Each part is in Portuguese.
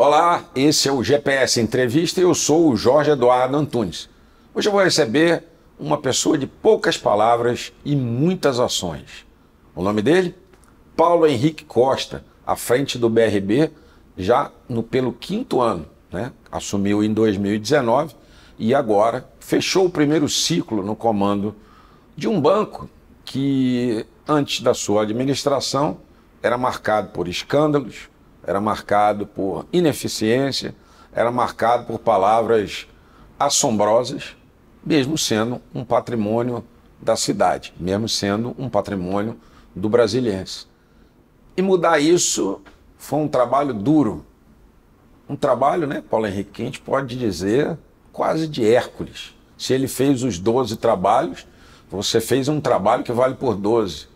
Olá, esse é o GPS Entrevista e eu sou o Jorge Eduardo Antunes. Hoje eu vou receber uma pessoa de poucas palavras e muitas ações. O nome dele? Paulo Henrique Costa, à frente do BRB já no, pelo quinto ano. Né? Assumiu em 2019 e agora fechou o primeiro ciclo no comando de um banco que, antes da sua administração, era marcado por escândalos, era marcado por ineficiência, era marcado por palavras assombrosas, mesmo sendo um patrimônio da cidade, mesmo sendo um patrimônio do brasiliense. E mudar isso foi um trabalho duro. Um trabalho, né, Paulo Henrique, que a gente pode dizer quase de Hércules. Se ele fez os 12 trabalhos, você fez um trabalho que vale por 12.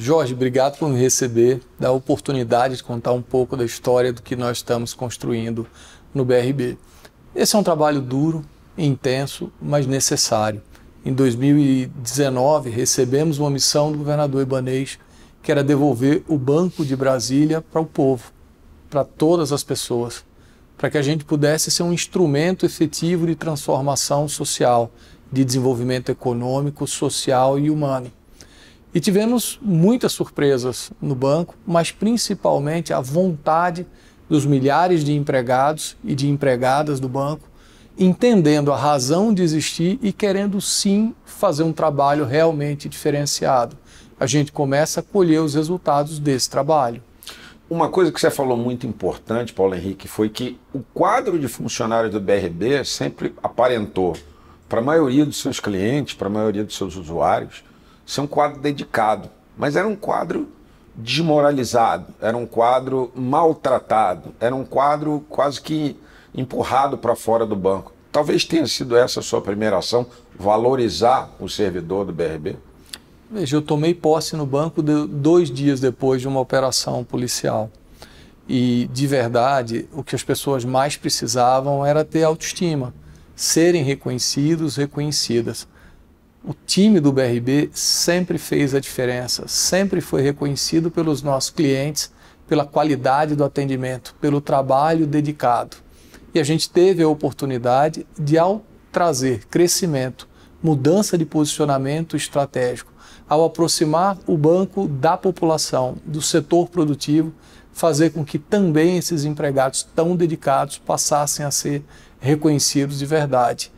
Jorge, obrigado por me receber, da oportunidade de contar um pouco da história do que nós estamos construindo no BRB. Esse é um trabalho duro, intenso, mas necessário. Em 2019, recebemos uma missão do governador Ibanês, que era devolver o Banco de Brasília para o povo, para todas as pessoas, para que a gente pudesse ser um instrumento efetivo de transformação social, de desenvolvimento econômico, social e humano. E tivemos muitas surpresas no banco, mas principalmente a vontade dos milhares de empregados e de empregadas do banco entendendo a razão de existir e querendo sim fazer um trabalho realmente diferenciado. A gente começa a colher os resultados desse trabalho. Uma coisa que você falou muito importante, Paulo Henrique, foi que o quadro de funcionários do BRB sempre aparentou para a maioria dos seus clientes, para a maioria dos seus usuários, ser é um quadro dedicado, mas era um quadro desmoralizado, era um quadro maltratado, era um quadro quase que empurrado para fora do banco. Talvez tenha sido essa a sua primeira ação, valorizar o servidor do BRB? Veja, eu tomei posse no banco de, dois dias depois de uma operação policial. E, de verdade, o que as pessoas mais precisavam era ter autoestima, serem reconhecidos, reconhecidas o time do BRB sempre fez a diferença, sempre foi reconhecido pelos nossos clientes pela qualidade do atendimento, pelo trabalho dedicado. E a gente teve a oportunidade de, ao trazer crescimento, mudança de posicionamento estratégico, ao aproximar o banco da população, do setor produtivo, fazer com que também esses empregados tão dedicados passassem a ser reconhecidos de verdade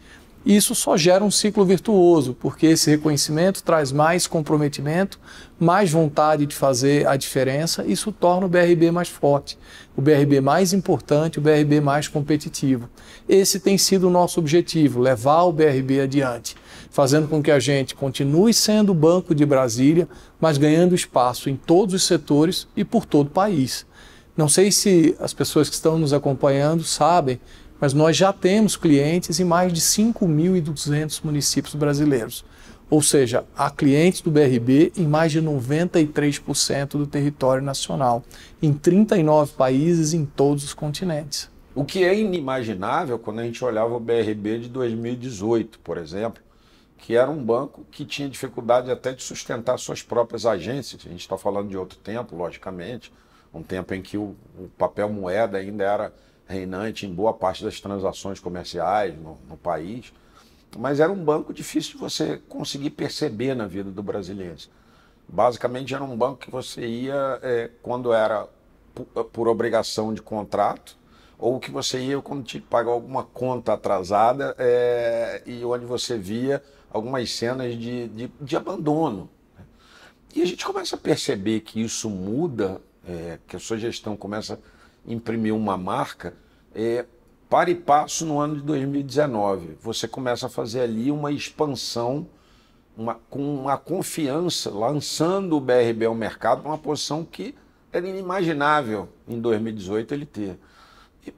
isso só gera um ciclo virtuoso, porque esse reconhecimento traz mais comprometimento, mais vontade de fazer a diferença, isso torna o BRB mais forte, o BRB mais importante, o BRB mais competitivo. Esse tem sido o nosso objetivo, levar o BRB adiante, fazendo com que a gente continue sendo o Banco de Brasília, mas ganhando espaço em todos os setores e por todo o país. Não sei se as pessoas que estão nos acompanhando sabem, mas nós já temos clientes em mais de 5.200 municípios brasileiros. Ou seja, há clientes do BRB em mais de 93% do território nacional, em 39 países em todos os continentes. O que é inimaginável quando a gente olhava o BRB de 2018, por exemplo, que era um banco que tinha dificuldade até de sustentar suas próprias agências. A gente está falando de outro tempo, logicamente, um tempo em que o, o papel moeda ainda era reinante em boa parte das transações comerciais no, no país, mas era um banco difícil de você conseguir perceber na vida do brasileiro. Basicamente, era um banco que você ia é, quando era eh, por, obrigação de contrato, ou que você ia quando tinha que pagar alguma conta atrasada é, e onde você via algumas cenas de, de, de, abandono. Né? E a gente começa a perceber que isso muda, é, que a sua gestão começa a imprimiu uma marca, é, para e passo no ano de 2019. Você começa a fazer ali uma expansão uma, com uma confiança, lançando o BRB ao mercado, uma posição que era inimaginável em 2018 ele ter. E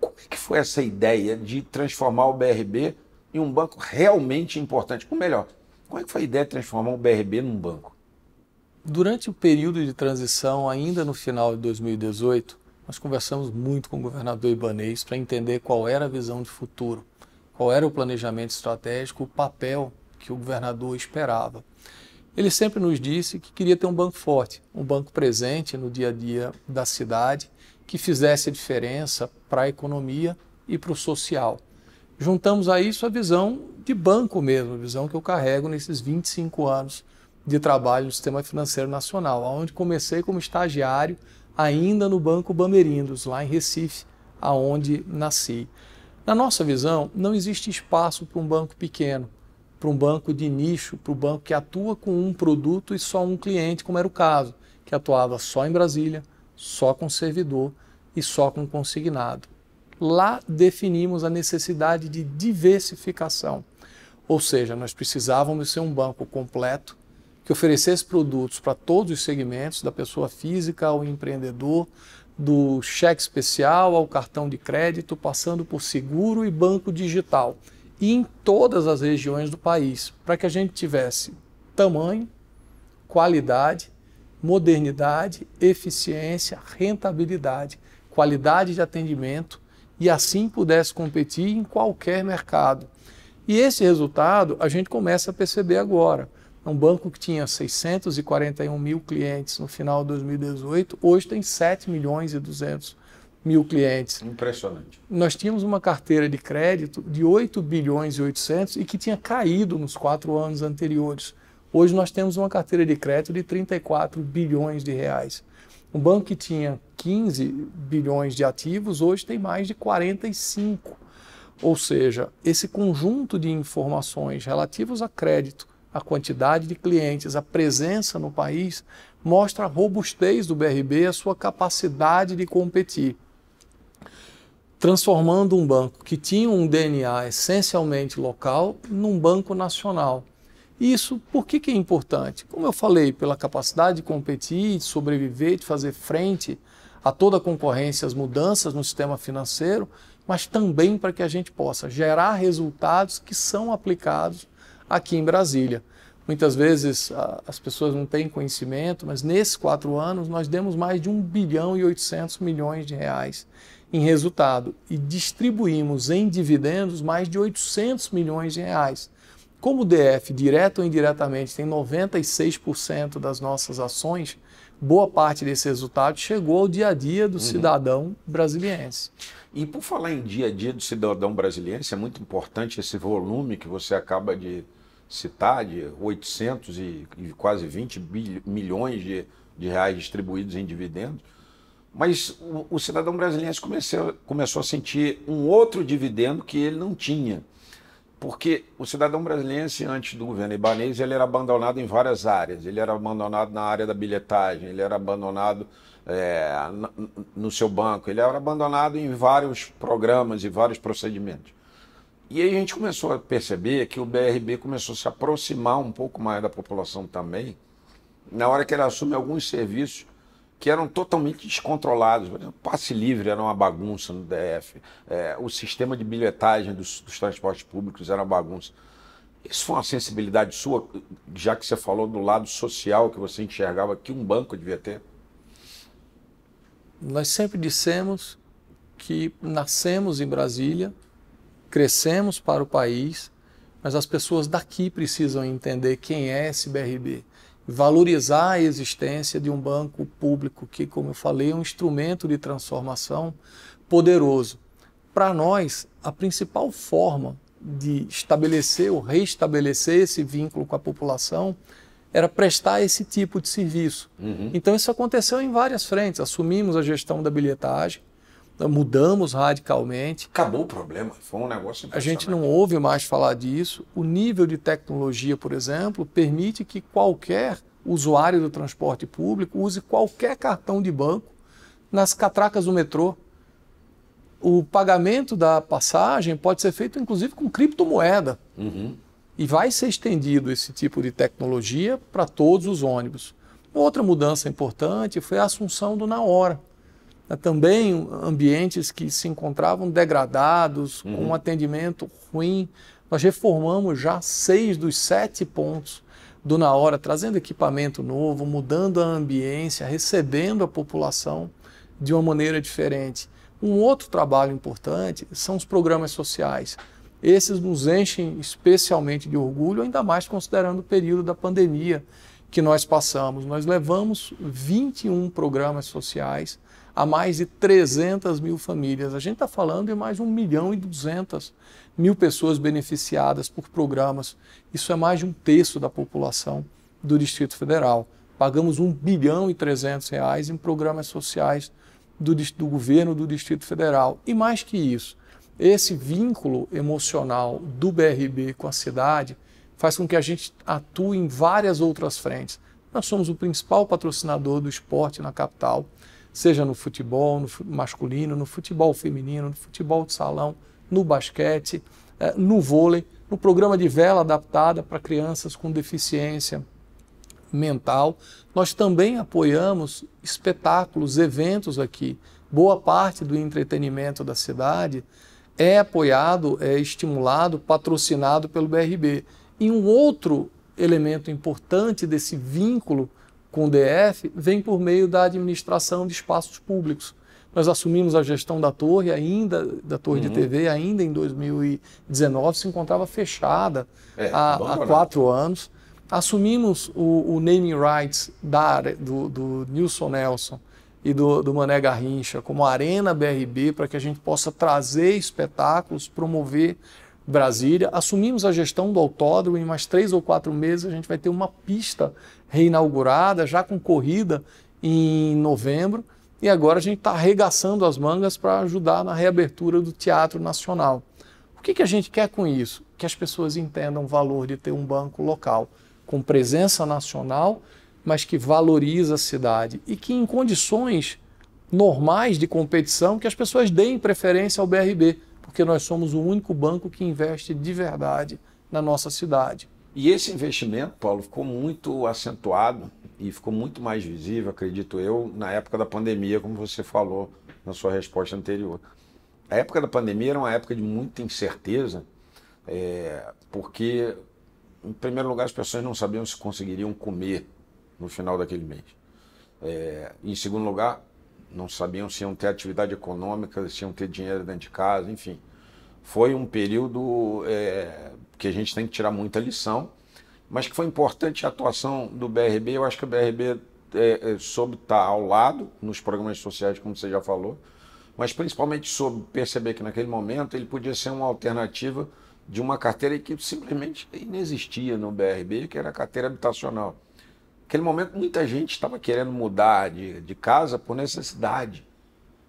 como é que foi essa ideia de transformar o BRB em um banco realmente importante? Ou melhor, como é que foi a ideia de transformar o BRB num banco? Durante o período de transição, ainda no final de 2018, nós conversamos muito com o governador Ibanês para entender qual era a visão de futuro, qual era o planejamento estratégico, o papel que o governador esperava. Ele sempre nos disse que queria ter um banco forte, um banco presente no dia a dia da cidade, que fizesse a diferença para a economia e para o social. Juntamos a isso a visão de banco mesmo, a visão que eu carrego nesses 25 anos de trabalho no sistema financeiro nacional, onde comecei como estagiário ainda no Banco Bamerindos, lá em Recife, aonde nasci. Na nossa visão, não existe espaço para um banco pequeno, para um banco de nicho, para um banco que atua com um produto e só um cliente, como era o caso, que atuava só em Brasília, só com servidor e só com consignado. Lá definimos a necessidade de diversificação, ou seja, nós precisávamos ser um banco completo que oferecesse produtos para todos os segmentos, da pessoa física ao empreendedor, do cheque especial ao cartão de crédito, passando por seguro e banco digital, e em todas as regiões do país, para que a gente tivesse tamanho, qualidade, modernidade, eficiência, rentabilidade, qualidade de atendimento e assim pudesse competir em qualquer mercado. E esse resultado a gente começa a perceber agora um banco que tinha 641 mil clientes no final de 2018, hoje tem 7 milhões e 200 mil clientes. Impressionante. Nós tínhamos uma carteira de crédito de 8 bilhões e 800 e que tinha caído nos quatro anos anteriores. Hoje nós temos uma carteira de crédito de 34 bilhões de reais. Um banco que tinha 15 bilhões de ativos, hoje tem mais de 45. Ou seja, esse conjunto de informações relativos a crédito a quantidade de clientes, a presença no país, mostra a robustez do BRB, a sua capacidade de competir. Transformando um banco que tinha um DNA essencialmente local num banco nacional. Isso por que, que é importante? Como eu falei, pela capacidade de competir, de sobreviver, de fazer frente a toda a concorrência, as mudanças no sistema financeiro, mas também para que a gente possa gerar resultados que são aplicados aqui em Brasília. Muitas vezes as pessoas não têm conhecimento, mas nesses quatro anos nós demos mais de 1 bilhão e 800 milhões de reais em resultado e distribuímos em dividendos mais de 800 milhões de reais. Como o DF, direto ou indiretamente, tem 96% das nossas ações, boa parte desse resultado chegou ao dia a dia do uhum. cidadão brasiliense. E por falar em dia a dia do cidadão brasiliense, é muito importante esse volume que você acaba de Cidade, de 800 e, quase 20 milhões de, de reais distribuídos em dividendos. Mas o, o cidadão brasileiro comeceu, começou a sentir um outro dividendo que ele não tinha. Porque o cidadão brasileiro, antes do governo libanês, ele era abandonado em várias áreas. Ele era abandonado na área da bilhetagem, ele era abandonado é, no seu banco, ele era abandonado em vários programas e vários procedimentos. E aí a gente começou a perceber que o BRB começou a se aproximar um pouco mais da população também, na hora que ele assume alguns serviços que eram totalmente descontrolados. Por exemplo, passe livre era uma bagunça no DF, é, o sistema de bilhetagem dos, dos, transportes públicos era uma bagunça. Isso foi uma sensibilidade sua, já que você falou do lado social que você enxergava que um banco devia ter? Nós sempre dissemos que nascemos em Brasília crescemos para o país, mas as pessoas daqui precisam entender quem é esse BRB, valorizar a existência de um banco público que, como eu falei, é um instrumento de transformação poderoso. Para nós, a principal forma de estabelecer ou reestabelecer esse vínculo com a população era prestar esse tipo de serviço. Uhum. Então isso aconteceu em várias frentes. Assumimos a gestão da bilhetagem, mudamos radicalmente. Acabou o problema, foi um negócio A gente não ouve mais falar disso. O nível de tecnologia, por exemplo, permite que qualquer usuário do transporte público use qualquer cartão de banco nas catracas do metrô. O pagamento da passagem pode ser feito inclusive com criptomoeda. Uhum. E vai ser estendido esse tipo de tecnologia para todos os ônibus. Outra mudança importante foi a assunção do na hora. Né, também ambientes que se encontravam degradados, uhum. com um atendimento ruim. Nós reformamos já seis dos sete pontos do Na Hora, trazendo equipamento novo, mudando a ambiência, recebendo a população de uma maneira diferente. Um outro trabalho importante são os programas sociais. Esses nos enchem especialmente de orgulho, ainda mais considerando o período da pandemia que nós passamos. Nós levamos 21 programas sociais a mais de 300 mil famílias. A gente está falando de mais de 1 milhão e 200 mil pessoas beneficiadas por programas. Isso é mais de um terço da população do Distrito Federal. Pagamos 1 bilhão e 300 reais em programas sociais do, do governo do Distrito Federal. E mais que isso, esse vínculo emocional do BRB com a cidade faz com que a gente atue em várias outras frentes. Nós somos o principal patrocinador do esporte na capital seja no futebol no masculino, no futebol feminino, no futebol de salão, no basquete, é, no vôlei, no programa de vela adaptada para crianças com deficiência mental. Nós também apoiamos espetáculos, eventos aqui. Boa parte do entretenimento da cidade é apoiado, é estimulado, patrocinado pelo BRB. E um outro elemento importante desse vínculo com o DF vem por meio da administração de espaços públicos. Nós assumimos a gestão da torre ainda, da torre uhum. de TV, ainda em 2019, se encontrava fechada é, há, há, quatro anos. Assumimos o, o naming rights da, do, do Nilson Nelson e do, do Mané Garrincha como Arena BRB para que a gente possa trazer espetáculos, promover Brasília. Assumimos a gestão do autódromo, em mais três ou quatro meses a gente vai ter uma pista reinaugurada, já com corrida em novembro, e agora a gente está arregaçando as mangas para ajudar na reabertura do Teatro Nacional. O que, que a gente quer com isso? Que as pessoas entendam o valor de ter um banco local com presença nacional, mas que valoriza a cidade e que em condições normais de competição que as pessoas deem preferência ao BRB, porque nós somos o único banco que investe de verdade na nossa cidade. E esse investimento, Paulo, ficou muito acentuado e ficou muito mais visível, acredito eu, na época da pandemia, como você falou na sua resposta anterior. A época da pandemia era uma época de muita incerteza, é, porque, em primeiro lugar, as pessoas não sabiam se conseguiriam comer no final daquele mês. É, em segundo lugar, não sabiam se iam ter atividade econômica, se iam ter dinheiro dentro de casa, enfim. Foi um período é, que a gente tem que tirar muita lição, mas que foi importante a atuação do BRB. Eu acho que o BRB é, é, soube estar ao lado nos programas sociais, como você já falou, mas principalmente soube perceber que naquele momento ele podia ser uma alternativa de uma carteira que simplesmente inexistia no BRB, que era a carteira habitacional. Naquele momento, muita gente estava querendo mudar de, de casa por necessidade.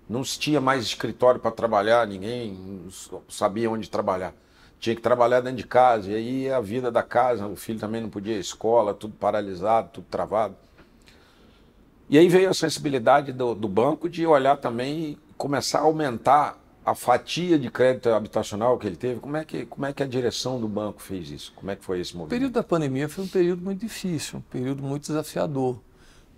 Não se tinha mais escritório para trabalhar, ninguém sabia onde trabalhar tinha que trabalhar dentro de casa, e aí a vida da casa, o filho também não podia ir à escola, tudo paralisado, tudo travado. E aí veio a sensibilidade do, do banco de olhar também e começar a aumentar a fatia de crédito habitacional que ele teve. Como é que, como é que a direção do banco fez isso? Como é que foi esse movimento? O período da pandemia foi um período muito difícil, um período muito desafiador,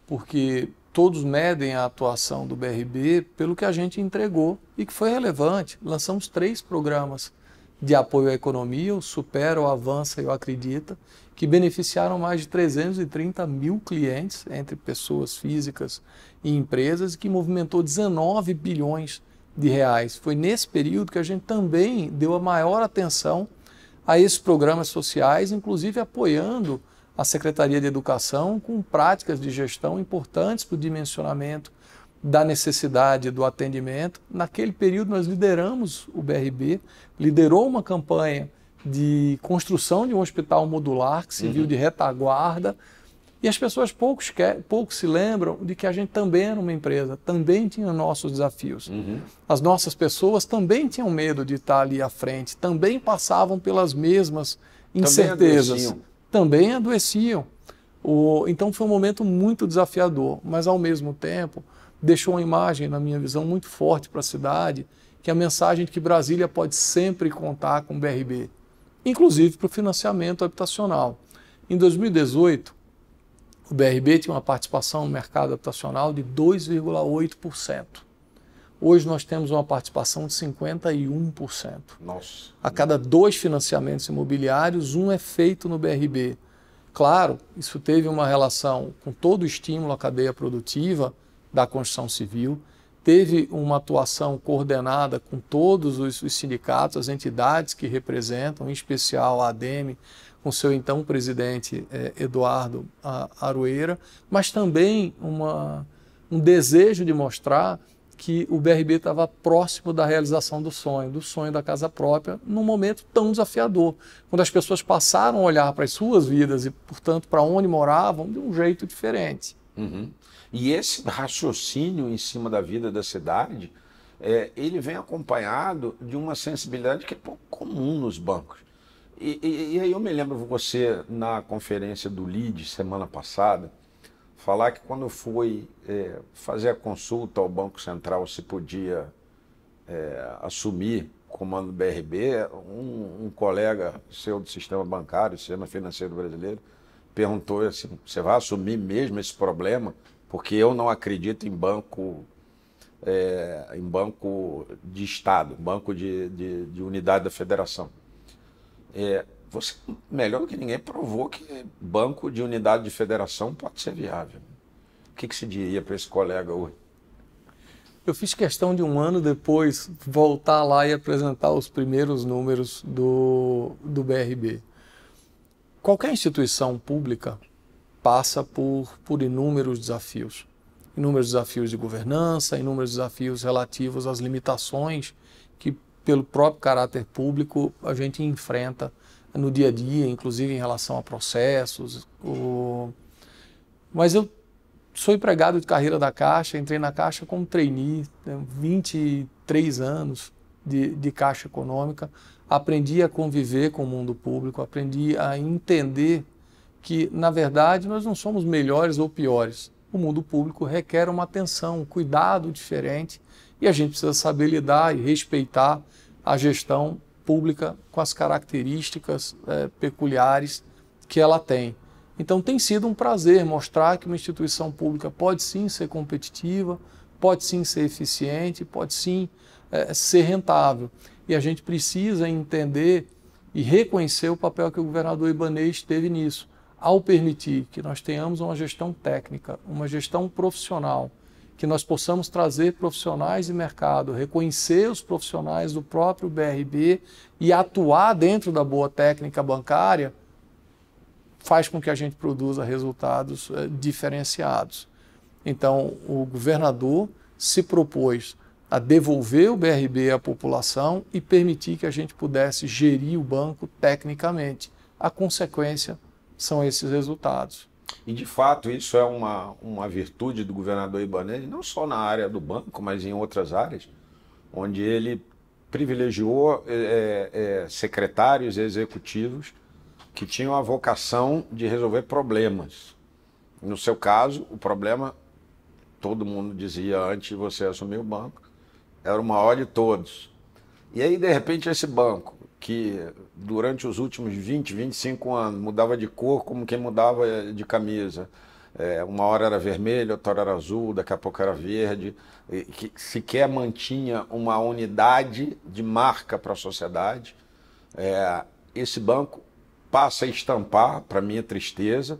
porque todos medem a atuação do BRB pelo que a gente entregou e que foi relevante. Lançamos três programas de apoio à economia, o Supera, o Avança e o Acredita, que beneficiaram mais de 330 mil clientes, entre pessoas físicas e empresas, e que movimentou 19 bilhões de reais. Foi nesse período que a gente também deu a maior atenção a esses programas sociais, inclusive apoiando a Secretaria de Educação com práticas de gestão importantes para o dimensionamento da necessidade do atendimento. Naquele período, nós lideramos o BRB, liderou uma campanha de construção de um hospital modular que se uhum. viu de retaguarda. E as pessoas poucos, poucos se lembram de que a gente também era uma empresa, também tinha nossos desafios. Uhum. As nossas pessoas também tinham medo de estar ali à frente, também passavam pelas mesmas incertezas. Também adoeciam. Também adoeciam. O, então foi um momento muito desafiador, mas ao mesmo tempo deixou uma imagem, na minha visão, muito forte para a cidade, que é a mensagem de que Brasília pode sempre contar com o BRB, inclusive para o financiamento habitacional. Em 2018, o BRB tinha uma participação no mercado habitacional de 2,8%. Hoje nós temos uma participação de 51%. Nossa. A cada dois financiamentos imobiliários, um é feito no BRB. Claro, isso teve uma relação com todo o estímulo à cadeia produtiva, da Constituição civil, teve uma atuação coordenada com todos os, sindicatos, as entidades que representam, em especial a ADEME, com seu então presidente eh, Eduardo ah, Aroeira, mas também uma, um desejo de mostrar que o BRB estava próximo da realização do sonho, do sonho da casa própria, num momento tão desafiador, quando as pessoas passaram a olhar para as suas vidas e, portanto, para onde moravam de um jeito diferente. Uhum. E esse raciocínio em cima da vida da cidade, é, ele vem acompanhado de uma sensibilidade que é pouco comum nos bancos. E, e, e aí eu me lembro você, na conferência do LID, semana passada, falar que quando foi é, fazer a consulta ao Banco Central se podia é, assumir o comando do BRB, um, um, colega seu do sistema bancário, sistema financeiro brasileiro, perguntou assim, você vai assumir mesmo esse problema porque eu não acredito em banco é, em banco de Estado, banco de, de, de unidade da federação. É, você, melhor que ninguém, provou que banco de unidade de federação pode ser viável. O que, que se diria para esse colega hoje? Eu fiz questão de um ano depois voltar lá e apresentar os primeiros números do, do BRB. Qualquer instituição pública passa por, por inúmeros desafios. Inúmeros desafios de governança, inúmeros desafios relativos às limitações que, pelo próprio caráter público, a gente enfrenta no dia a dia, inclusive em relação a processos. O... Mas eu sou empregado de carreira da Caixa, entrei na Caixa como trainee, 23 né, anos de, de Caixa Econômica, aprendi a conviver com o mundo público, aprendi a entender que, na verdade, nós não somos melhores ou piores. O mundo público requer uma atenção, um cuidado diferente e a gente precisa saber lidar e respeitar a gestão pública com as características é, peculiares que ela tem. Então, tem sido um prazer mostrar que uma instituição pública pode sim ser competitiva, pode sim ser eficiente, pode sim é, ser rentável. E a gente precisa entender e reconhecer o papel que o governador Ibanez teve nisso ao permitir que nós tenhamos uma gestão técnica, uma gestão profissional, que nós possamos trazer profissionais de mercado, reconhecer os profissionais do próprio BRB e atuar dentro da boa técnica bancária, faz com que a gente produza resultados eh, diferenciados. Então, o governador se propôs a devolver o BRB à população e permitir que a gente pudesse gerir o banco tecnicamente. A consequência são esses resultados. E, de fato, isso é uma, uma virtude do governador Ibanez, não só na área do banco, mas em outras áreas, onde ele privilegiou é, é, é secretários executivos que tinham a vocação de resolver problemas. No seu caso, o problema, todo mundo dizia antes de você assumir o banco, era o maior de todos. E aí, de repente, esse banco, que durante os últimos 20, 25 anos mudava de cor como quem mudava eh, de camisa. É, uma hora era vermelho, outra hora era azul, daqui a pouco era verde, e que sequer mantinha uma unidade de marca para a sociedade. É, esse banco passa a estampar, para minha tristeza,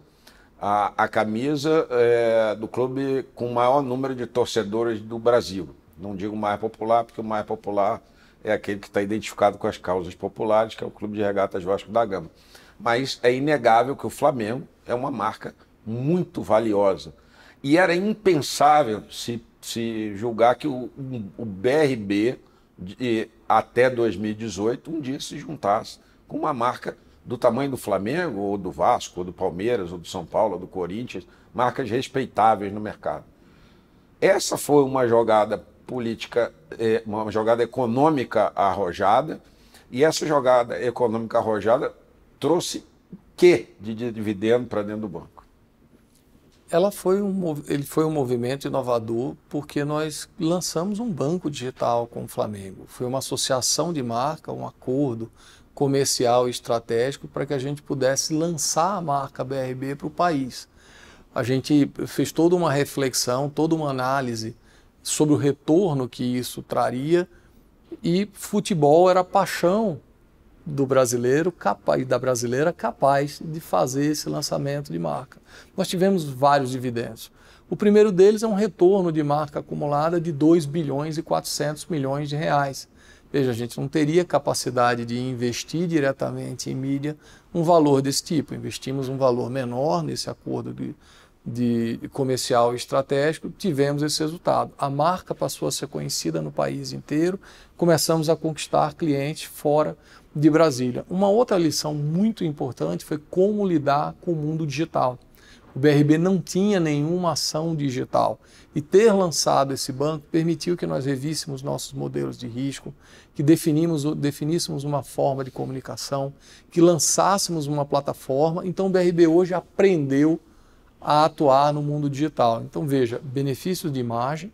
a, a camisa é, do clube com o maior número de torcedores do Brasil. Não digo mais popular, porque o mais popular é aquele que está identificado com as causas populares, que é o Clube de Regatas Vasco da Gama. Mas é inegável que o Flamengo é uma marca muito valiosa. E era impensável se, se julgar que o, o BRB, de, até 2018, um dia se juntasse com uma marca do tamanho do Flamengo, ou do Vasco, ou do Palmeiras, ou do São Paulo, ou do Corinthians, marcas respeitáveis no mercado. Essa foi uma jogada política, é, uma jogada econômica arrojada, e essa jogada econômica arrojada trouxe que de dividendo para dentro do banco? Ela foi um, ele foi um movimento inovador porque nós lançamos um banco digital com o Flamengo. Foi uma associação de marca, um acordo comercial e estratégico para que a gente pudesse lançar a marca BRB para o país. A gente fez toda uma reflexão, toda uma análise sobre o retorno que isso traria. E futebol era a paixão do brasileiro capaz, da brasileira capaz de fazer esse lançamento de marca. Nós tivemos vários dividendos. O primeiro deles é um retorno de marca acumulada de 2 bilhões e 400 milhões de reais. Veja, a gente não teria capacidade de investir diretamente em mídia um valor desse tipo. Investimos um valor menor nesse acordo de, de comercial estratégico, tivemos esse resultado. A marca passou a ser conhecida no país inteiro, começamos a conquistar clientes fora de Brasília. Uma outra lição muito importante foi como lidar com o mundo digital. O BRB não tinha nenhuma ação digital e ter lançado esse banco permitiu que nós revíssemos nossos modelos de risco, que definimos, definíssemos uma forma de comunicação, que lançássemos uma plataforma. Então o BRB hoje aprendeu a atuar no mundo digital. Então, veja: benefícios de imagem,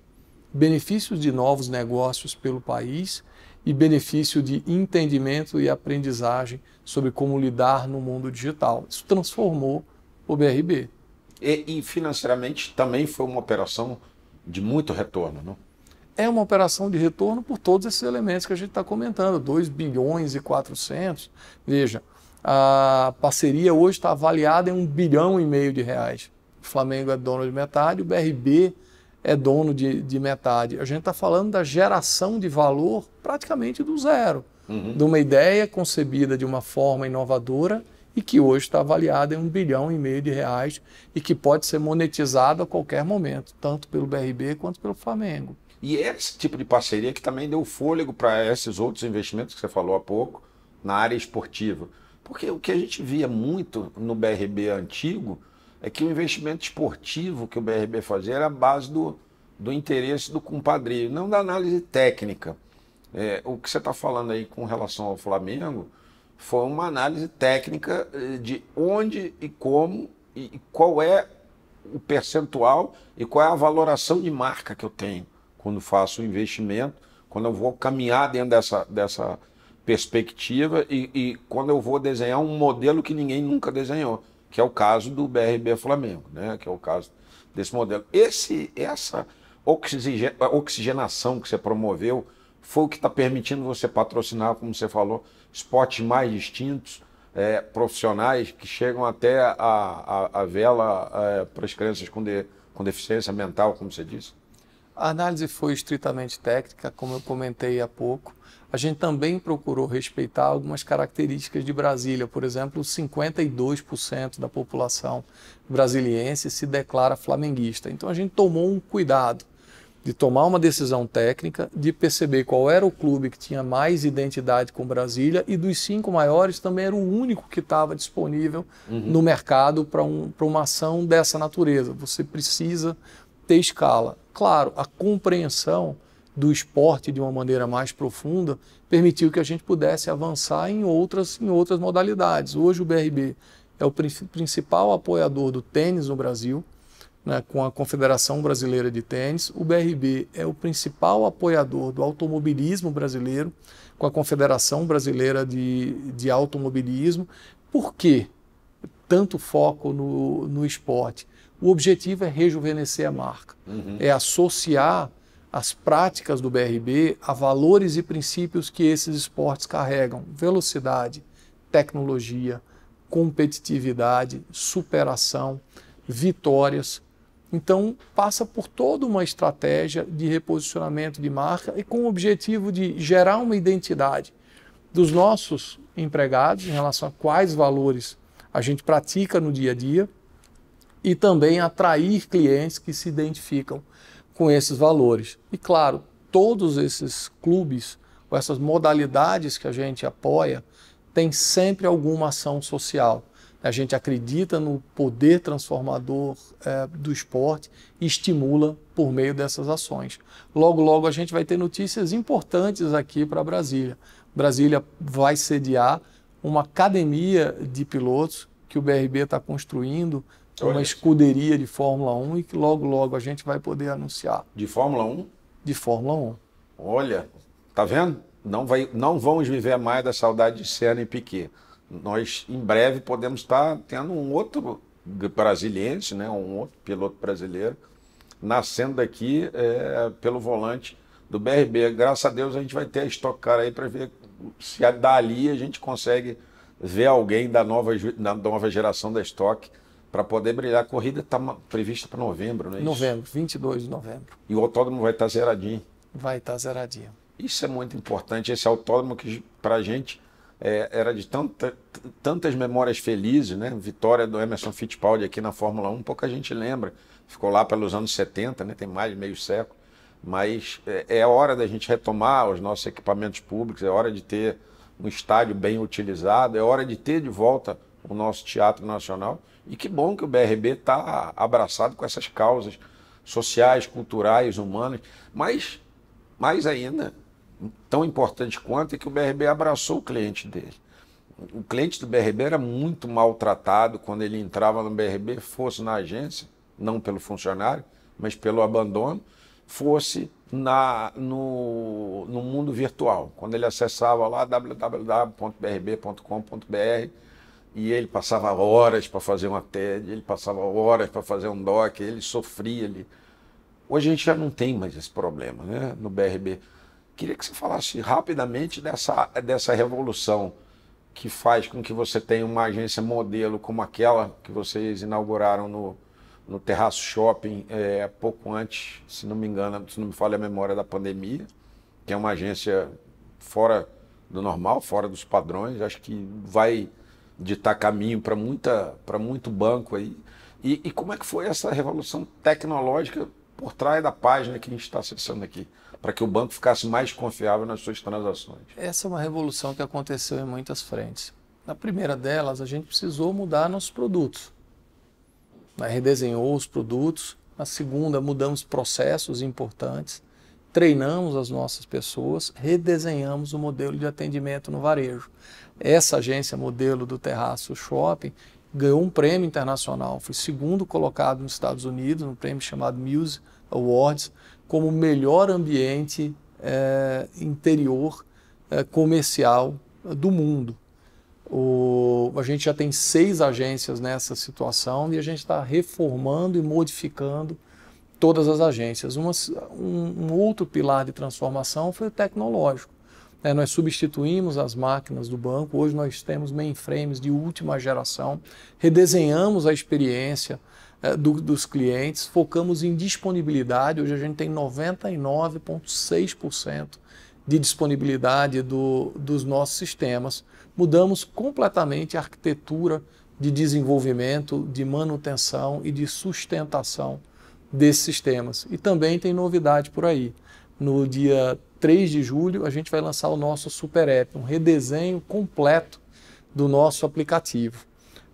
benefícios de novos negócios pelo país e benefício de entendimento e aprendizagem sobre como lidar no mundo digital. Isso transformou o BRB. E, e financeiramente também foi uma operação de muito retorno, não? É uma operação de retorno por todos esses elementos que a gente está comentando, 2 bilhões e 400. Veja, a parceria hoje está avaliada em 1 bilhão e meio de reais o Flamengo é dono de metade, o BRB é dono de, de metade. A gente está falando da geração de valor praticamente do zero, uhum. de uma ideia concebida de uma forma inovadora e que hoje está avaliada em um bilhão e meio de reais e que pode ser monetizado a qualquer momento, tanto pelo BRB quanto pelo Flamengo. E esse tipo de parceria que também deu fôlego para esses outros investimentos que você falou há pouco na área esportiva. Porque o que a gente via muito no BRB antigo é que o investimento esportivo que o BRB fazia era a base do, do interesse do compadrio, não da análise técnica. É, o que você está falando aí com relação ao Flamengo foi uma análise técnica eh, de onde e como e qual é o percentual e qual é a valoração de marca que eu tenho quando faço o investimento, quando eu vou caminhar dentro dessa, dessa perspectiva e, e quando eu vou desenhar um modelo que ninguém nunca desenhou que é o caso do BRB Flamengo, né? que é o caso desse modelo. Esse, essa oxigenação que você promoveu foi o que está permitindo você patrocinar, como você falou, esportes mais distintos, é, profissionais que chegam até a, a, a vela é, para as crianças com, de, com deficiência mental, como você disse? A análise foi estritamente técnica, como eu comentei há pouco a gente também procurou respeitar algumas características de Brasília. Por exemplo, 52% da população brasiliense se declara flamenguista. Então a gente tomou um cuidado de tomar uma decisão técnica, de perceber qual era o clube que tinha mais identidade com Brasília e dos cinco maiores também era o único que estava disponível uhum. no mercado para um, uma ação dessa natureza. Você precisa ter escala. Claro, a compreensão do esporte de uma maneira mais profunda permitiu que a gente pudesse avançar em outras, em outras modalidades. Hoje o BRB é o principal apoiador do tênis no Brasil, né, com a Confederação Brasileira de Tênis. O BRB é o principal apoiador do automobilismo brasileiro, com a Confederação Brasileira de, de Automobilismo. Por que tanto foco no, no esporte? O objetivo é rejuvenescer a marca, uhum. é associar as práticas do BRB a valores e princípios que esses esportes carregam: velocidade, tecnologia, competitividade, superação, vitórias. Então, passa por toda uma estratégia de reposicionamento de marca e com o objetivo de gerar uma identidade dos nossos empregados em relação a quais valores a gente pratica no dia a dia e também atrair clientes que se identificam com esses valores. E claro, todos esses clubes, com essas modalidades que a gente apoia, tem sempre alguma ação social. A gente acredita no poder transformador é, do esporte e estimula por meio dessas ações. Logo, logo a gente vai ter notícias importantes aqui para Brasília. Brasília vai sediar uma academia de pilotos que o BRB está construindo uma escuderia de Fórmula 1 e que logo, logo a gente vai poder anunciar. De Fórmula 1? De Fórmula 1. Olha, tá vendo? Não, vai, não vamos viver mais da saudade de Senna e Piquet. Nós, em breve, podemos estar tá tendo um outro brasiliense, né? um outro piloto brasileiro, nascendo aqui é, pelo volante do BRB. Graças a Deus a gente vai ter a Stock Car aí para ver se dali a gente consegue ver alguém da nova, da nova geração da Stock para poder brilhar. A corrida está prevista para novembro, não é novembro, isso? Novembro, 22 de novembro. E o autódromo vai estar tá zeradinho? Vai estar tá zeradinho. Isso é muito importante, esse autódromo que para a gente é, era de tanta, tantas memórias felizes, né? Vitória do Emerson Fittipaldi aqui na Fórmula 1, pouca gente lembra. Ficou lá pelos anos 70, né? Tem mais de meio século. Mas é, é hora da gente retomar os nossos equipamentos públicos, é hora de ter um estádio bem utilizado, é hora de ter de volta o nosso teatro nacional. E que bom que o BRB está abraçado com essas causas sociais, culturais, humanas, mas mais ainda, tão importante quanto é que o BRB abraçou o cliente dele. O cliente do BRB era muito maltratado quando ele entrava no BRB, fosse na agência, não pelo funcionário, mas pelo abandono, fosse na, no, no mundo virtual. Quando ele acessava lá www.brb.com.br, e ele passava horas para fazer uma TED, ele passava horas para fazer um DOC, ele sofria ali. Hoje a gente já não tem mais esse problema né, no BRB. Queria que você falasse rapidamente dessa, dessa revolução que faz com que você tenha uma agência modelo como aquela que vocês inauguraram no, no Terraço Shopping é, pouco antes, se não me engano, se não me falha a memória da pandemia, que é uma agência fora do normal, fora dos padrões. Acho que vai de estar tá caminho para muita para muito banco aí. E, e, como é que foi essa revolução tecnológica por trás da página que a gente está acessando aqui, para que o banco ficasse mais confiável nas suas transações? Essa é uma revolução que aconteceu em muitas frentes. Na primeira delas, a gente precisou mudar nossos produtos. Redesenhou os produtos. Na segunda, mudamos processos importantes, treinamos as nossas pessoas, redesenhamos o modelo de atendimento no varejo. Essa agência modelo do Terraço Shopping ganhou um prêmio internacional, foi segundo colocado nos Estados Unidos, num prêmio chamado Muse Awards, como melhor ambiente é, interior é, comercial eh, do mundo. O, a gente já tem seis agências nessa situação e a gente está reformando e modificando todas as agências. Uma, um, um outro pilar de transformação foi o tecnológico. É, nós substituímos as máquinas do banco, hoje nós temos mainframes de última geração, redesenhamos a experiência é, do, dos clientes, focamos em disponibilidade, hoje a gente tem 99,6% de disponibilidade do, dos nossos sistemas, mudamos completamente a arquitetura de desenvolvimento, de manutenção e de sustentação desses sistemas. E também tem novidade por aí. No dia 3 de julho, a gente vai lançar o nosso Super App, um redesenho completo do nosso aplicativo.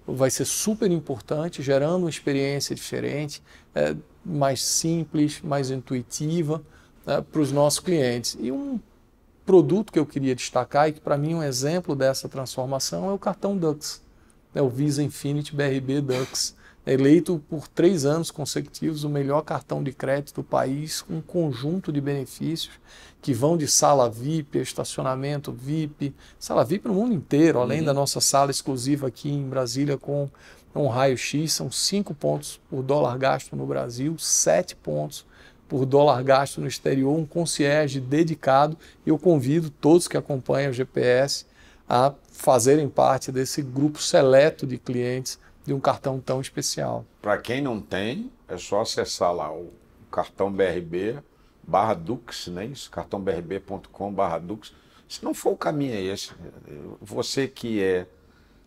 Vai ser super importante, gerando uma experiência diferente, é, mais simples, mais intuitiva é, para os nossos clientes. E um produto que eu queria destacar e que para mim é um exemplo dessa transformação é o cartão Dux, né, o Visa Infinity BRB Dux, é eleito por três anos consecutivos o melhor cartão de crédito do país, com um conjunto de benefícios que vão de sala VIP, estacionamento VIP, sala VIP no mundo inteiro, além uhum. da nossa sala exclusiva aqui em Brasília com um raio-x, são cinco pontos por dólar gasto no Brasil, sete pontos por dólar gasto no exterior, um concierge dedicado. e Eu convido todos que acompanham o GPS a fazerem parte desse grupo seleto de clientes de um cartão tão especial. Para quem não tem, é só acessar lá o cartão BRB barra Dux, né? Isso, cartãobrb.com barra Dux. Se não for o caminho é esse, você que é,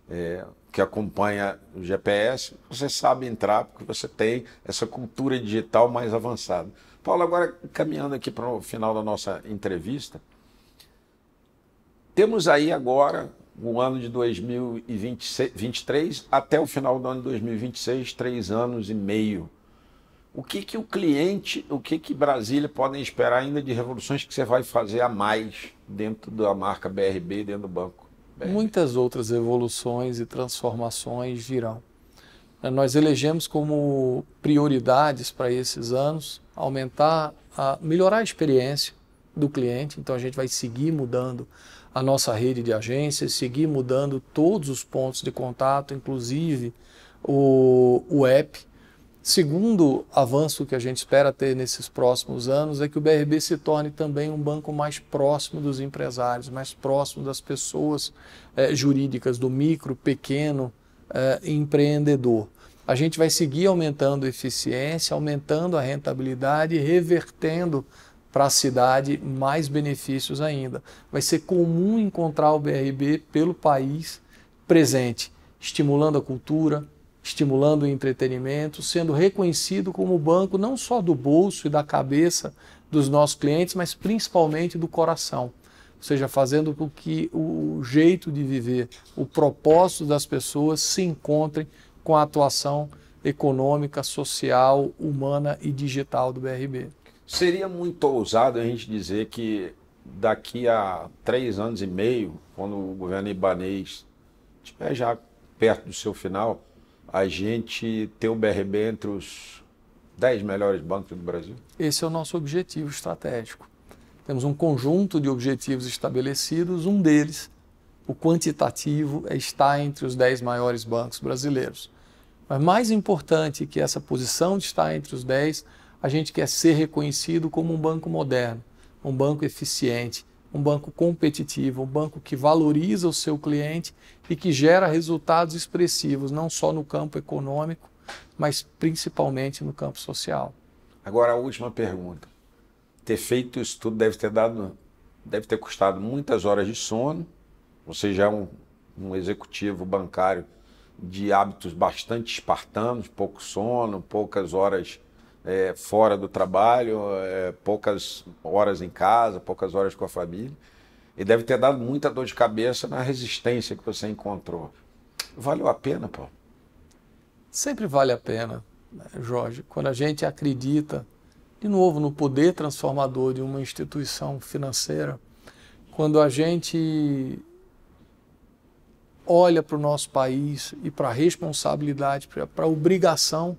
é, que acompanha o GPS, você sabe entrar porque você tem essa cultura digital mais avançada. Paulo, agora caminhando aqui para o final da nossa entrevista, temos aí agora o ano de 2023 até o final do ano de 2026, três anos e meio o que, que o cliente, o que, que Brasília podem esperar ainda de revoluções que você vai fazer a mais dentro da marca BRB, dentro do banco? BRB? Muitas outras evoluções e transformações virão. Nós elegemos como prioridades para esses anos aumentar, a, melhorar a experiência do cliente, então a gente vai seguir mudando a nossa rede de agências, seguir mudando todos os pontos de contato, inclusive o, o app Segundo avanço que a gente espera ter nesses próximos anos é que o BRB se torne também um banco mais próximo dos empresários, mais próximo das pessoas eh, jurídicas, do micro, pequeno eh, empreendedor. A gente vai seguir aumentando a eficiência, aumentando a rentabilidade e revertendo para a cidade mais benefícios ainda. Vai ser comum encontrar o BRB pelo país presente, estimulando a cultura, estimulando o entretenimento, sendo reconhecido como o banco não só do bolso e da cabeça dos nossos clientes, mas principalmente do coração. Ou seja, fazendo com que o jeito de viver, o propósito das pessoas se encontrem com a atuação econômica, social, humana e digital do BRB. Seria muito ousado a gente dizer que daqui a três anos e meio, quando o governo ibanês estiver já perto do seu final, a gente ter o BRB entre os 10 melhores bancos do Brasil? Esse é o nosso objetivo estratégico. Temos um conjunto de objetivos estabelecidos, um deles, o quantitativo, é estar entre os 10 maiores bancos brasileiros. Mas mais importante que essa posição de estar entre os 10, a gente quer ser reconhecido como um banco moderno, um banco eficiente, um banco competitivo, um banco que valoriza o seu cliente e que gera resultados expressivos, não só no campo econômico, mas principalmente no campo social. Agora, a última pergunta. Ter feito isso tudo deve ter dado, deve ter custado muitas horas de sono. Você já é um, um executivo bancário de hábitos bastante espartanos, pouco sono, poucas horas é, fora do trabalho, é, poucas horas em casa, poucas horas com a família. E deve ter dado muita dor de cabeça na resistência que você encontrou. Valeu a pena, Paulo? Sempre vale a pena, né, Jorge, quando a gente acredita, de novo, no poder transformador de uma instituição financeira, quando a gente olha para o nosso país e para a responsabilidade, para a obrigação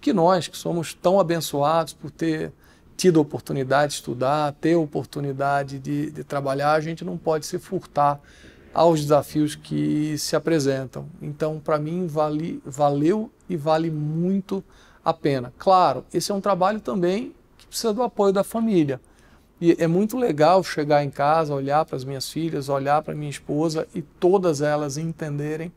que nós, que somos tão abençoados por ter tido a oportunidade de estudar, ter a oportunidade de, de trabalhar, a gente não pode se furtar aos desafios que se apresentam. Então, para mim, vale, valeu e vale muito a pena. Claro, esse é um trabalho também que precisa do apoio da família. E é muito legal chegar em casa, olhar para as minhas filhas, olhar para minha esposa e todas elas entenderem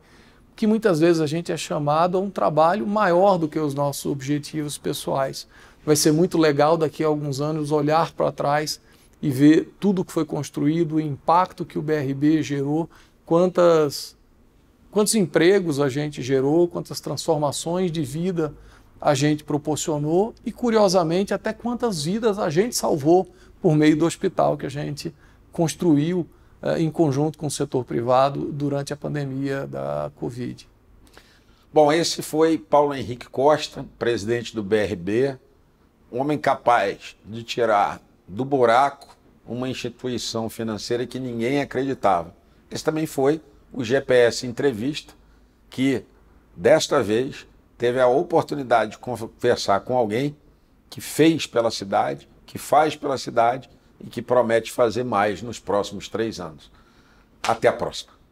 que muitas vezes a gente é chamado a um trabalho maior do que os nossos objetivos pessoais. Vai ser muito legal daqui a alguns anos olhar para trás e ver tudo que foi construído, o impacto que o BRB gerou, quantas quantos empregos a gente gerou, quantas transformações de vida a gente proporcionou e curiosamente até quantas vidas a gente salvou por meio do hospital que a gente construiu eh, em conjunto com o setor privado durante a pandemia da Covid. Bom, esse foi Paulo Henrique Costa, presidente do BRB, um homem capaz de tirar do buraco uma instituição financeira que ninguém acreditava. Esse também foi o GPS Entrevista, que desta vez teve a oportunidade de conversar com alguém que fez pela cidade, que faz pela cidade e que promete fazer mais nos próximos três anos. Até a próxima.